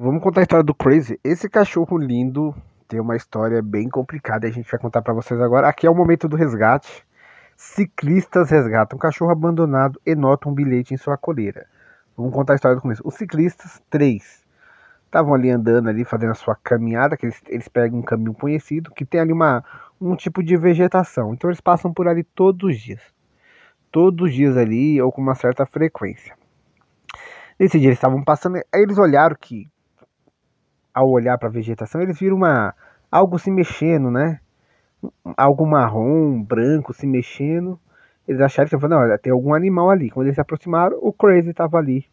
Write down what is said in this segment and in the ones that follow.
Vamos contar a história do Crazy. Esse cachorro lindo tem uma história bem complicada e a gente vai contar para vocês agora. Aqui é o momento do resgate. Ciclistas resgatam um cachorro abandonado e notam um bilhete em sua coleira. Vamos contar a história do começo. Os ciclistas, três, estavam ali andando ali fazendo a sua caminhada, que eles, eles pegam um caminho conhecido que tem ali uma um tipo de vegetação. Então eles passam por ali todos os dias. Todos os dias ali ou com uma certa frequência. Nesse dia eles estavam passando, aí eles olharam que ao olhar para a vegetação, eles viram uma, algo se mexendo, né? Algo marrom, branco se mexendo. Eles acharam que não, tem algum animal ali. Quando eles se aproximaram, o Crazy estava ali,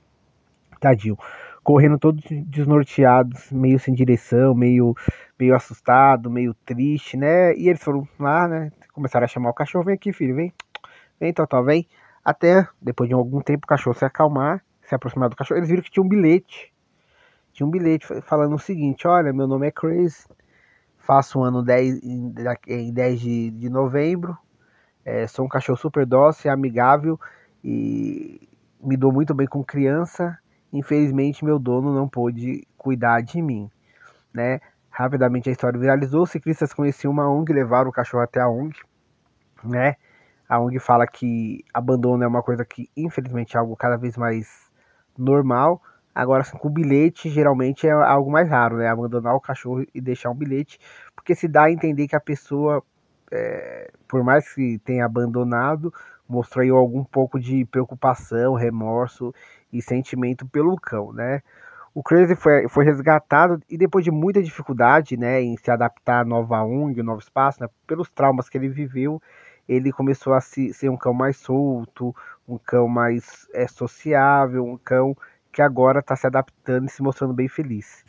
tadinho, correndo todos desnorteados, meio sem direção, meio, meio assustado, meio triste, né? E eles foram lá, né? Começaram a chamar o cachorro: vem aqui, filho, vem, vem, Totó, vem. Até depois de algum tempo o cachorro se acalmar, se aproximar do cachorro, eles viram que tinha um bilhete tinha um bilhete falando o seguinte: Olha, meu nome é Crazy, faço um ano 10, em 10 de, de novembro, é, sou um cachorro super dócil, amigável e me dou muito bem com criança. Infelizmente, meu dono não pôde cuidar de mim, né? Rapidamente a história viralizou. ciclistas conheciam uma ONG levaram o cachorro até a ONG, né? A ONG fala que abandono é uma coisa que, infelizmente, é algo cada vez mais normal. Agora, assim, com bilhete, geralmente é algo mais raro, né? Abandonar o cachorro e deixar um bilhete, porque se dá a entender que a pessoa, é, por mais que tenha abandonado, mostrou aí algum pouco de preocupação, remorso e sentimento pelo cão, né? O Crazy foi, foi resgatado e depois de muita dificuldade, né, em se adaptar à nova ONG, ao novo espaço, né, pelos traumas que ele viveu, ele começou a se, ser um cão mais solto, um cão mais é, sociável, um cão que agora está se adaptando e se mostrando bem feliz.